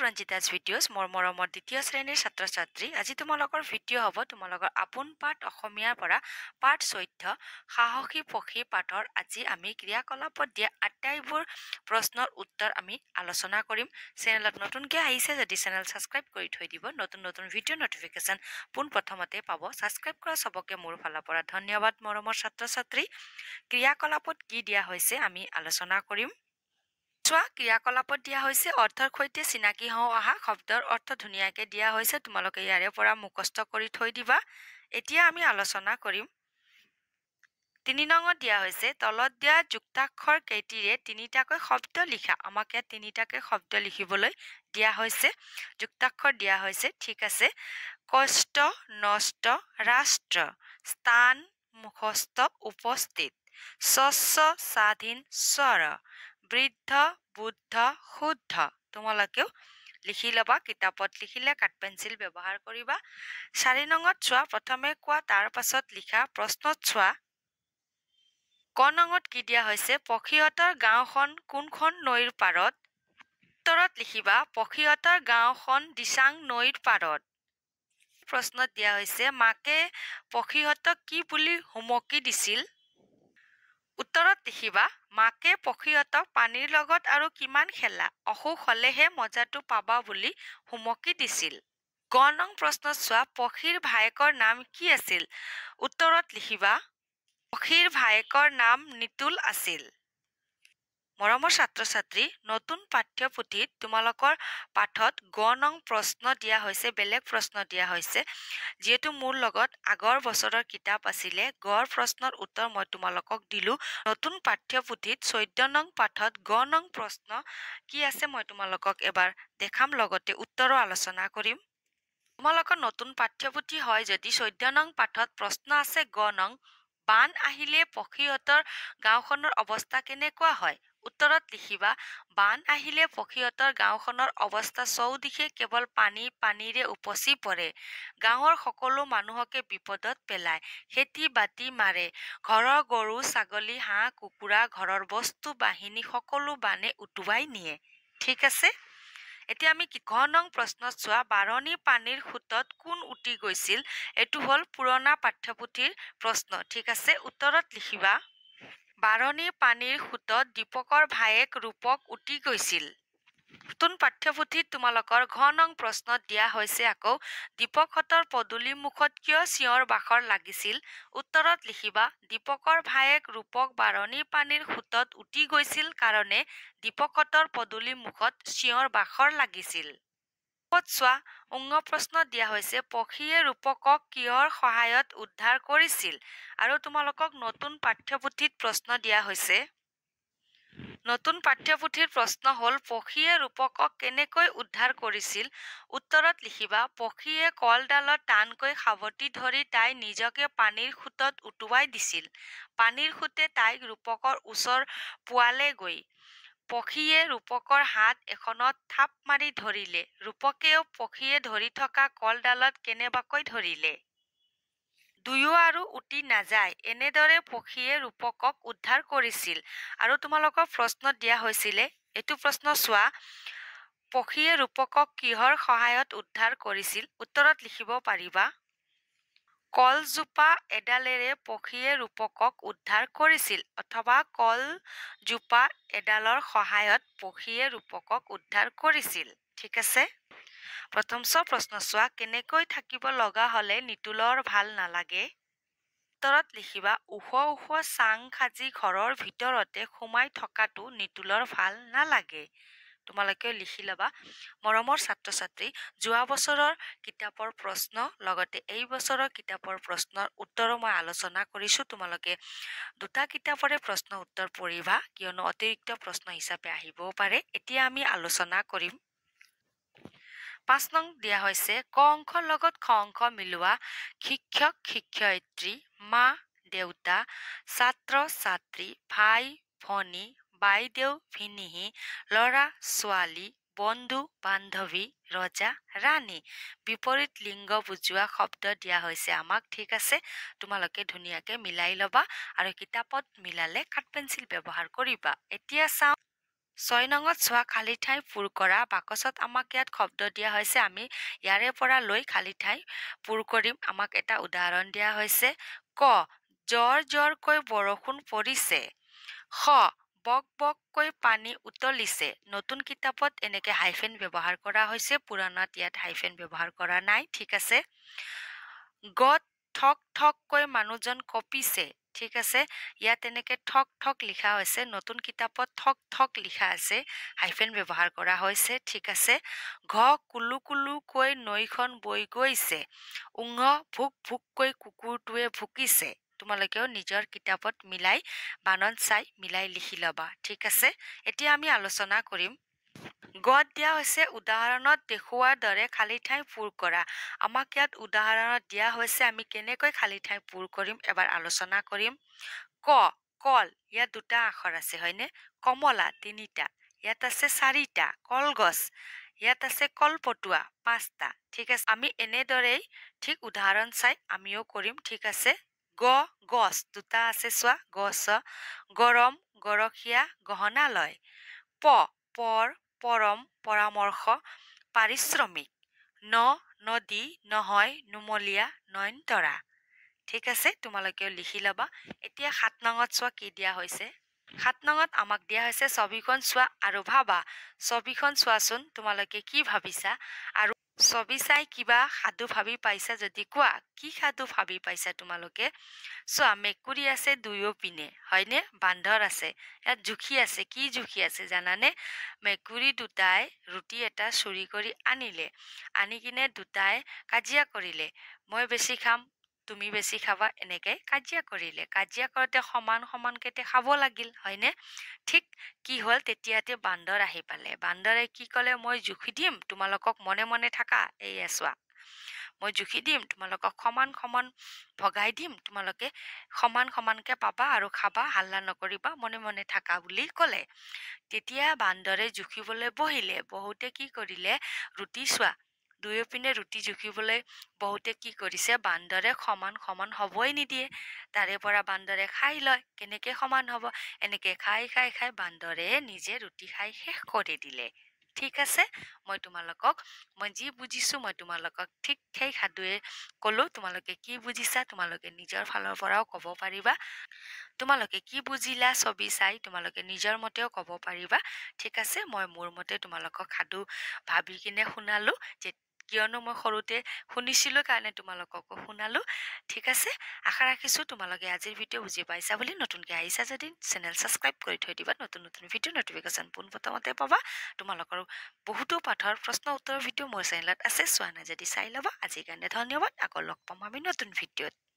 ৰঞ্জিতাজ videos মোৰ মৰমৰ দ্বিতীয় শ্ৰেণীৰ ছাত্ৰ ছাত্ৰী আজি তোমালোকৰ ভিডিঅ' হ'ব তোমালোকৰ আপোন পাঠ অসমীয়াৰ পৰা পাঠ চৈধ্য সাহসী পক্ষী পাঠৰ আজি আমি ক্ৰিয়াকলাপত দিয়া আটাইবোৰ প্ৰশ্নৰ উত্তৰ আমি আলোচনা কৰিম চেনেলত নতুনকৈ আহিছে যদি চেনেল ছাবস্ক্ৰাইব কৰি থৈ দিব নতুন নতুন ভিডিঅ' নটিফিকেশ্যন পোন প্ৰথমতে পাব ছাবস্ক্ৰাইব কৰা চবকে মোৰ ফালৰ পৰা ধন্যবাদ মৰমৰ ছাত্ৰ ছাত্ৰী ক্ৰিয়াকলাপত কি দিয়া হৈছে আমি আলোচনা কৰিম চোৱা ক্ৰিয়াকলাপত দিয়া হৈছে অৰ্থৰ সৈতে চিনাকি হওঁ অহা শব্দৰ অৰ্থ ধুনীয়াকৈ দিয়া হৈছে তোমালোকে ইয়াৰে পৰা মুখস্থ কৰি থৈ দিবা এতিয়া আমি আলোচনা কৰিম তিনি নঙত দিয়া হৈছে তলত দিয়া যুক্তাক্ষৰ কেইটিৰে তিনিটাকৈ শব্দ লিখা আমাক ইয়াত তিনিটাকৈ শব্দ লিখিবলৈ দিয়া হৈছে যুক্তাক্ষৰ দিয়া হৈছে ঠিক আছে কষ্ট নষ্ট ৰাষ্ট্ৰ স্থান মুখস্থ উপস্থিত স্বচ্ছ স্বাধীন স্বৰ বৃদ্ধ বুদ্ধ শুদ্ধ তোমালোকেও লিখি ল'বা কিতাপত লিখিলে কাঠ পেঞ্চিল ব্যৱহাৰ কৰিবা চাৰি নঙত চোৱা প্ৰথমে কোৱা তাৰ পাছত লিখা প্ৰশ্নত চোৱা ক নঙত কি দিয়া হৈছে পক্ষীহঁতৰ গাঁওখন কোনখন নৈৰ পাৰত উত্তৰত লিখিবা পক্ষীহঁতৰ গাঁওখন দিচাং নৈৰ পাৰত প্ৰশ্নত দিয়া হৈছে মাকে পক্ষীহঁতক কি বুলি হুমকি দিছিল উত্তৰত লিখিবা মাকে পখিহঁতক পানীৰ লগত আৰু কিমান খেলা অসুখ হ'লেহে মজাটো পাবা বুলি হুমকি দিছিল গ নং চোৱা পখীৰ ভায়েকৰ নাম কি আছিল উত্তৰত লিখিবা পখীৰ ভায়েকৰ নাম নিতুল আছিল মৰমৰ ছাত্ৰ ছাত্ৰী নতুন পাঠ্যপুথিত তোমালোকৰ পাঠত গ নং প্ৰশ্ন দিয়া হৈছে বেলেগ প্ৰশ্ন দিয়া হৈছে যিহেতু মোৰ লগত আগৰ বছৰৰ কিতাপ আছিলে গড় প্ৰশ্নৰ উত্তৰ মই তোমালোকক দিলোঁ নতুন পাঠ্যপুথিত চৈধ্য নং পাঠত গ নং প্ৰশ্ন কি আছে মই তোমালোকক এবাৰ দেখাম লগতে উত্তৰো আলোচনা কৰিম তোমালোকৰ নতুন পাঠ্যপুথি হয় যদি চৈধ্য নং পাঠত প্ৰশ্ন আছে গ নং বান আহিলে পক্ষীহঁতৰ গাঁওখনৰ অৱস্থা কেনেকুৱা হয় উত্তৰত লিখিবা বান আহিলে পখীহঁতৰ গাঁওখনৰ অৱস্থা চৌদিশে কেৱল পানী পানীৰে উপচি পৰে গাঁৱৰ সকলো মানুহকে বিপদত পেলায় খেতি বাতি মাৰে ঘৰৰ গৰু ছাগলী হাঁহ কুকুৰা ঘৰৰ বস্তু বাহিনী সকলো বানে উটুৱাই নিয়ে ঠিক আছে এতিয়া আমি ঘ নং প্ৰশ্নত চোৱা বাৰণী পানীৰ সোঁতত কোন উটি গৈছিল এইটো হ'ল পুৰণা পাঠ্যপুথিৰ প্ৰশ্ন ঠিক আছে উত্তৰত লিখিবা বাৰণীৰ পানীৰ সোঁতত দীপকৰ ভায়েক ৰূপক উটি গৈছিল নতুন পাঠ্যপুথিত তোমালোকৰ ঘনং প্ৰশ্নত দিয়া হৈছে আকৌ দীপকহঁতৰ পদূলিৰ মুখত কিয় চিঞৰ বাখৰ লাগিছিল উত্তৰত লিখিবা দীপকৰ ভায়েক ৰূপক বাৰণীৰ পানীৰ সোঁতত উটি গৈছিল কাৰণে দীপকহঁতৰ পদূলিৰ মুখত চিঞৰ বাখৰ লাগিছিল ৰূপত চোৱা অঙ্গ প্ৰশ্ন দিয়া হৈছে পক্ষীয়ে ৰূপকক কিহৰ সহায়ত উদ্ধাৰ কৰিছিল আৰু তোমালোকক নতুন পাঠ্যপুথিত প্ৰশ্ন দিয়া হৈছে নতুন পাঠ্যপুথিৰ প্ৰশ্ন হ'ল পক্ষীয়ে ৰূপকক কেনেকৈ উদ্ধাৰ কৰিছিল উত্তৰত লিখিবা পক্ষীয়ে কলডালত টানকৈ সাৱটি ধৰি তাই নিজকে পানীৰ সোঁতত উটুৱাই দিছিল পানীৰ সোঁতে তাইক ৰূপকৰ ওচৰ পোৱালেগৈ পখীয়ে ৰূপকৰ হাত এখনত থাপ মাৰি ধৰিলে ৰূপকেও পখীয়ে ধৰি থকা কলডালত কেনেবাকৈ ধৰিলে দুয়ো আৰু উটি নাযায় এনেদৰে পখীয়ে ৰূপকক উদ্ধাৰ কৰিছিল আৰু তোমালোকক প্ৰশ্ন দিয়া হৈছিলে এইটো প্ৰশ্ন চোৱা পখীয়ে ৰূপকক কিহৰ সহায়ত উদ্ধাৰ কৰিছিল উত্তৰত লিখিব পাৰিবা কলজোপা এডালেৰে পক্ষীয়ে ৰূপকক উদ্ধাৰ কৰিছিল অথবা কলজোপা এডালৰ সহায়ত পক্ষীয়ে ৰূপকক উদ্ধাৰ কৰিছিল ঠিক আছে প্ৰথম চ প্ৰশ্ন চোৱা কেনেকৈ থাকিব লগা হ'লে নিতুলৰ ভাল নালাগে উত্তৰত লিখিবা ওখ ওখ চাং সাজি ঘৰৰ ভিতৰতে সোমাই থকাটো নিতুলৰ ভাল নালাগে তোমালোকেও লিখি ল'বা মৰমৰ ছাত্ৰ ছাত্ৰী যোৱা বছৰৰ কিতাপৰ প্ৰশ্ন লগতে এই বছৰৰ কিতাপৰ প্ৰশ্নৰ উত্তৰো মই আলোচনা কৰিছোঁ তোমালোকে দুটা কিতাপৰে প্ৰশ্ন উত্তৰ পঢ়িবা কিয়নো অতিৰিক্ত প্ৰশ্ন হিচাপে আহিবও পাৰে এতিয়া আমি আলোচনা কৰিম পাঁচ নং দিয়া হৈছে ক অংশৰ লগত খ অংশ মিলোৱা শিক্ষক শিক্ষয়িত্ৰী মা দেউতা ছাত্ৰ ছাত্ৰী ভাই ভনী বাইদেউ ভিনীহী ল'ৰা ছোৱালী বন্ধু বান্ধৱী ৰজা ৰাণী বিপৰীত লিংগ বুজোৱা শব্দ দিয়া হৈছে আমাক ঠিক আছে তোমালোকে ধুনীয়াকে মিলাই ল'বা আৰু কিতাপত মিলালে কাঠ পেঞ্চিল ব্যৱহাৰ কৰিবা এতিয়া চাওঁ ছয় নঙত চোৱা খালী ঠাই পূৰ কৰা বাকচত আমাক ইয়াত শব্দ দিয়া হৈছে আমি ইয়াৰে পৰা লৈ খালী ঠাই পূৰ কৰিম আমাক এটা উদাহৰণ দিয়া হৈছে ক জ্বৰ জ্বৰকৈ বৰষুণ পৰিছে স বক বককৈ পানী উতলিছে নতুন কিতাপত এনেকে হাইফেন ব্যৱহাৰ কৰা হৈছে পুৰণাত ইয়াত হাইফেন ব্যৱহাৰ কৰা নাই ঠিক আছে গত ঠক ঠককৈ মানুহজন কঁপিছে ঠিক আছে ইয়াত এনেকে ঠক ঠক লিখা হৈছে নতুন কিতাপত ঠক ঠক লিখা আছে হাইফেন ব্যৱহাৰ কৰা হৈছে ঠিক আছে ঘ কুলু কুলুকৈ নৈখন বৈ গৈছে উঙ ভোক ভোককৈ কুকুৰটোৱে ভুকিছে তোমালোকেও নিজৰ কিতাপত মিলাই বানন চাই মিলাই লিখি ল'বা ঠিক আছে এতিয়া আমি আলোচনা কৰিম গদ দিয়া হৈছে উদাহৰণত দেখুওৱাৰ দৰে খালী ঠাই পূৰ কৰা আমাক ইয়াত উদাহৰণত দিয়া হৈছে আমি কেনেকৈ খালী ঠাই পূৰ কৰিম এবাৰ আলোচনা কৰিম ক কল ইয়াত দুটা আখৰ আছে হয়নে কমলা তিনিটা ইয়াত আছে চাৰিটা কলগছ ইয়াত আছে কল কলপটুৱা পাঁচটা ঠিক আছে আমি এনেদৰেই ঠিক উদাহৰণ চাই আমিও কৰিম ঠিক আছে গ গছ দুটা আছে চোৱা গছ গৰম গৰখীয়া গহনা লয় প পৰ পৰম পৰামৰ্শ পাৰিশ্ৰমিক ন নদী নহয় নুমলীয়া নয়নতৰা ঠিক আছে তোমালোকেও লিখি ল'বা এতিয়া সাত নঙত চোৱা কি দিয়া হৈছে সাত নঙত আমাক দিয়া হৈছে ছবিখন চোৱা আৰু ভাবা ছবিখন চোৱাচোন তোমালোকে কি ভাবিছা আৰু ছবি চাই কিবা সাধু ভাবি পাইছা যদি কোৱা কি সাধু ভাবি পাইছা তোমালোকে চোৱা মেকুৰী আছে দুয়ো পিনে হয়নে বান্ধৰ আছে ইয়াত জুখি আছে কি জুখি আছে জানানে মেকুৰী দুটাই ৰুটি এটা চুৰি কৰি আনিলে আনি কিনে দুটাই কাজিয়া কৰিলে মই বেছি খাম তুমি বেছি খাবা এনেকৈ কাজিয়া কৰিলে কাজিয়া কৰোঁতে সমান সমানকৈ তে খাব লাগিল হয়নে ঠিক কি হ'ল তেতিয়াতে বান্দৰ আহি পালে বান্দৰে কি ক'লে মই জুখি দিম তোমালোকক মনে মনে থাকা এই এচোৱা মই জুখি দিম তোমালোকক সমান সমান ভগাই দিম তোমালোকে সমান সমানকৈ পাবা আৰু খাবা হাল্লা নকৰিবা মনে মনে থাকা বুলি ক'লে তেতিয়া বান্দৰে জুখিবলৈ বহিলে বহুতে কি কৰিলে ৰুটি চোৱা দুয়োপিনে ৰুটি জুখিবলৈ বহুতে কি কৰিছে বান্দৰে সমান সমান হ'বই নিদিয়ে তাৰে পৰা বান্দৰে খাই লয় কেনেকৈ সমান হ'ব এনেকৈ খাই খাই খাই বান্দৰে নিজে ৰুটি খাই শেষ কৰি দিলে ঠিক আছে মই তোমালোকক মই যি বুজিছোঁ মই তোমালোকক ঠিক সেই সাধুৱে ক'লোঁ তোমালোকে কি বুজিছা তোমালোকে নিজৰ ফালৰ পৰাও ক'ব পাৰিবা তোমালোকে কি বুজিলা ছবি চাই তোমালোকে নিজৰ মতেও ক'ব পাৰিবা ঠিক আছে মই মোৰ মতে তোমালোকক সাধু ভাবি কিনে শুনালোঁ যে কিয়নো মই সৰুতে শুনিছিলোঁ কাৰণে তোমালোককো শুনালোঁ ঠিক আছে আশা ৰাখিছোঁ তোমালোকে আজিৰ ভিডিঅ' বুজি পাইছা বুলি নতুনকৈ আহিছা যদি চেনেল ছাবস্ক্ৰাইব কৰি থৈ দিবা নতুন নতুন ভিডিঅ' ন'টিফিকেশ্যন পোনপ্ৰথমতে পাবা তোমালোকৰ বহুতো পাঠৰ প্ৰশ্ন উত্তৰৰ ভিডিঅ' মোৰ চেনেলত আছে চোৱা নাই যদি চাই ল'বা আজিৰ কাৰণে ধন্যবাদ আকৌ লগ পাম আমি নতুন ভিডিঅ'ত